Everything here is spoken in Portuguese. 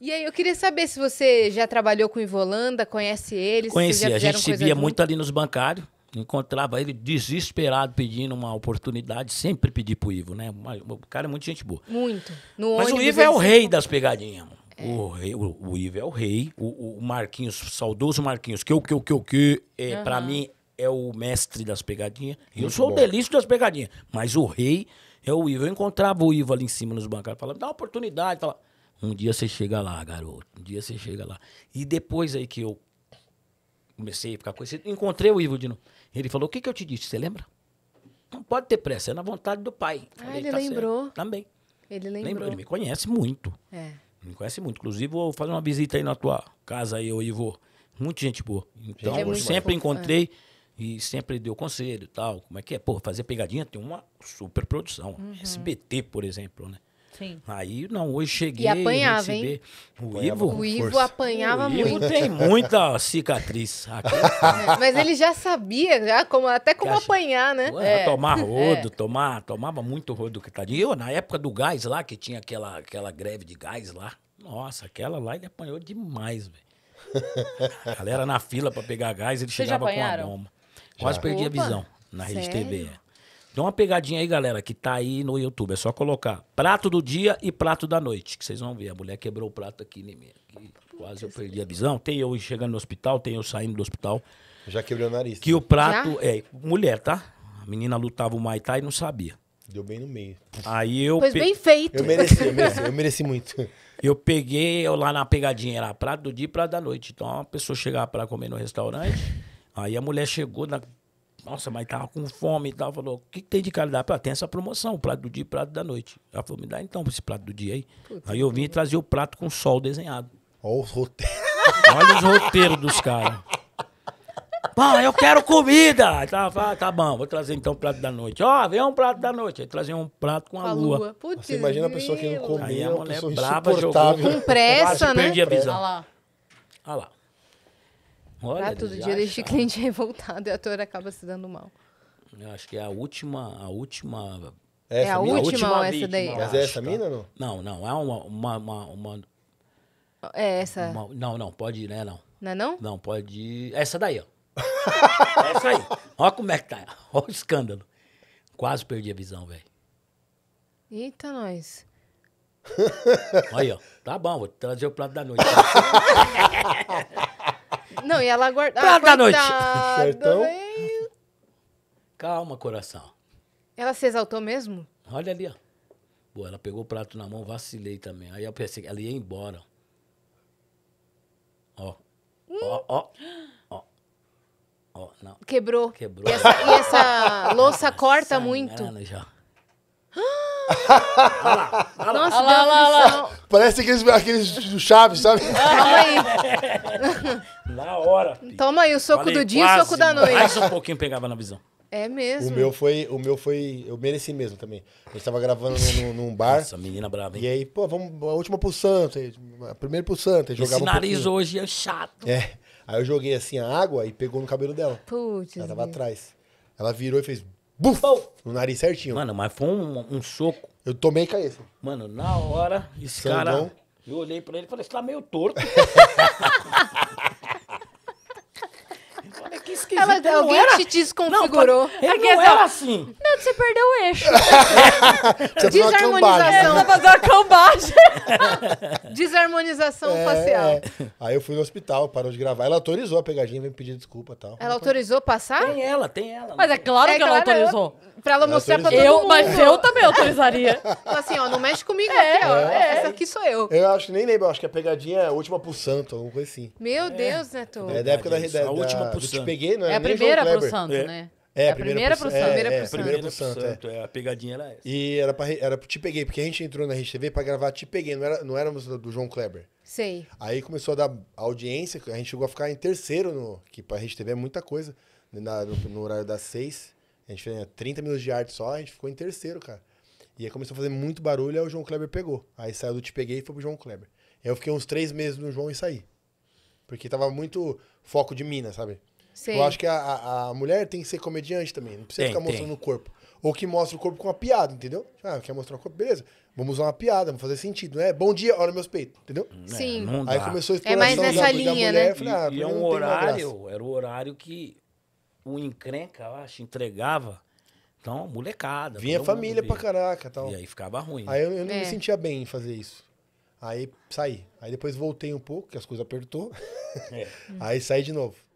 E aí, eu queria saber se você já trabalhou com o Ivolanda, conhece eles? Conheci, a gente se via junto? muito ali nos bancários. Encontrava ele desesperado pedindo uma oportunidade, sempre pedi pro Ivo, né? O cara é muito gente boa. Muito. No Mas o Ivo é o rei das pegadinhas, mano. É. O, rei, o, o, Ivo é o rei. O, o Marquinhos, saudoso Marquinhos, que o que o que o que, é, uhum. pra mim, é o mestre das pegadinhas. Muito eu sou bom. o delício das pegadinhas. Mas o rei é o Ivo. Eu encontrava o Ivo ali em cima nos bancários, falava, dá uma oportunidade. Falava, um dia você chega lá, garoto. Um dia você chega lá. E depois aí que eu comecei a ficar conhecido, encontrei o Ivo Dino. Ele falou: O que, que eu te disse? Você lembra? Não pode ter pressa, é na vontade do pai. Ah, Falei, ele tá lembrou. Certo. Também. Ele lembrou. lembrou. Ele me conhece muito. É. Me conhece muito. Inclusive, vou fazer uma visita aí na tua casa aí, ô Ivo. Muita gente boa. Então, é eu sempre encontrei. É e sempre deu conselho e tal. Como é que é? Pô, fazer pegadinha tem uma super produção. Uhum. SBT, por exemplo, né? Sim. Aí, não, hoje cheguei e apanhava, receber... hein? O Ivo, o Ivo força. apanhava o Ivo muito. tem muita cicatriz. Aqui. Mas ele já sabia, já como, até como acha... apanhar, né? é. Tomar é. rodo, é. tomar, tomava muito rodo que tá Eu, na época do gás lá, que tinha aquela, aquela greve de gás lá. Nossa, aquela lá ele apanhou demais, velho. A galera na fila para pegar gás, ele Vocês chegava com a bomba. Quase perdi a visão na Rede TV. Dá uma pegadinha aí, galera, que tá aí no YouTube. É só colocar prato do dia e prato da noite, que vocês vão ver. A mulher quebrou o prato aqui em mim. Aqui, quase eu perdi a visão. Tem eu chegando no hospital, tem eu saindo do hospital. Já quebrou o nariz. Que né? o prato... Já? É, mulher, tá? A menina lutava o Maitá e não sabia. Deu bem no meio. Aí eu... Pois pe... bem feito. Eu mereci, eu mereci, eu mereci muito. Eu peguei eu lá na pegadinha, era prato do dia e prato da noite. Então a pessoa chegava para comer no restaurante, aí a mulher chegou na nossa, mas tava com fome e tal. Falou, o que, que tem de qualidade? Falei, ah, tem essa promoção, o prato do dia e prato da noite. Ela falou, me dá então esse prato do dia aí. Puta aí eu vim e trazer o prato com sol desenhado. Olha os roteiros. Olha os roteiros dos caras. Bom, eu quero comida. tava, tá, tá bom, vou trazer então o prato da noite. Ó, vem um prato da noite. Aí trazer um prato com a, a lua. lua. Putz, Você imagina a pessoa que não comeu, Aí a mulher brava jogou. Com pressa, né? Perdi a visão. Olha lá. Olha lá. Olha, tudo todo dia deixa o cliente revoltado e o ator acaba se dando mal. Eu acho que é a última, a última. É, é a, última, a última ou essa daí? Mas é essa é mina, não? Não, não. É uma. uma, uma, uma é essa. Uma, não, não, pode ir, né? Não. Não é não? Não, pode ir. É essa daí, ó. É essa aí. Olha como é que tá. Olha o escândalo. Quase perdi a visão, velho. Eita, nós. Aí, ó. Tá bom, vou trazer o prato da noite. Não, e ela guardava. Prato da noite. Sertão. Calma, coração. Ela se exaltou mesmo? Olha ali, ó. Boa, ela pegou o prato na mão, vacilei também. Aí eu pensei que ela ia embora. Ó. Hum. Ó, ó. Ó. Ó, não. Quebrou. Quebrou. E essa, e essa louça corta Essa muito. Já. Olha lá, olha lá. Nossa, olha lá, lá. Parece aqueles, aqueles do Chaves, sabe? aí. Na hora. Filho. Toma aí, o soco Falei, do dia e o soco da noite. Mais um pouquinho pegava na visão. É mesmo. O meu foi, o meu foi, eu mereci mesmo também. A gente tava gravando num, num bar. Essa menina brava, hein? E aí, pô, vamos, a última pro Santa, a primeira pro Santa. Esse jogava nariz hoje é chato. É. Aí eu joguei assim a água e pegou no cabelo dela. Putz. Ela tava Deus. atrás. Ela virou e fez Buf! No nariz certinho. Mano, mas foi um, um soco. Eu tomei e assim. Mano, na hora, esse Sandão. É cara. Eu olhei pra ele e falei, você tá meio torto. que esquisito. Ela, ele alguém era... te desconfigurou. Não, tá, ele não é era assim. Não, você perdeu o eixo. você Desarmonização. Você fazer uma cambagem. Desarmonização é, facial. É. Aí eu fui no hospital, parou de gravar. Ela autorizou a pegadinha, veio me pedir desculpa e tal. Ela autorizou passar? Tem ela, tem ela. Mas é claro é, que ela é autorizou. Eu, pra ela, ela mostrar autorizou. pra todo eu, Mas eu também autorizaria. assim, ó, não mexe comigo é, aqui, ó. É. Essa aqui sou eu. Eu acho que nem lembro, acho que a pegadinha é a última pro santo, alguma coisa assim. Meu Deus, Neto. Né, é da época da, da, da, a última pro santo peguei, não é? É a primeira pro Santo, é. né? É, é a primeira, primeira pro, pro Santo. É, é, é, a primeira pro Santo, Santo é. é. A pegadinha era essa. E era pra, era pro Te Peguei, porque a gente entrou na RedeTV pra gravar Te Peguei, não era, não era música do João Kleber. Sei. Aí começou a dar audiência, a gente chegou a ficar em terceiro, no, que pra RedeTV é muita coisa, na, no, no, horário das seis. A gente fez 30 né, minutos de arte só, a gente ficou em terceiro, cara. E aí começou a fazer muito barulho, aí o João Kleber pegou. Aí saiu do Te Peguei e foi pro João Kleber. Aí eu fiquei uns três meses no João e saí. Porque tava muito foco de mina, sabe? Sim. Eu acho que a, a, mulher tem que ser comediante também, não precisa tem, ficar mostrando tem. o corpo. Ou que mostra o corpo com uma piada, entendeu? Ah, quer mostrar o corpo? Beleza. Vamos usar uma piada, vamos fazer sentido, né? Bom dia, olha meus peitos, entendeu? Hum, é, Sim. dá Aí começou a exploração é mais nessa da, linha, da mulher, né? Falei, ah, e, e é um horário, era o horário que o encrenca, eu acho, entregava. Então, molecada. Vinha família pra caraca tal. E aí ficava ruim. Né? Aí eu, eu não é. me sentia bem em fazer isso. Aí saí. Aí depois voltei um pouco, que as coisas apertou. É. aí saí de novo.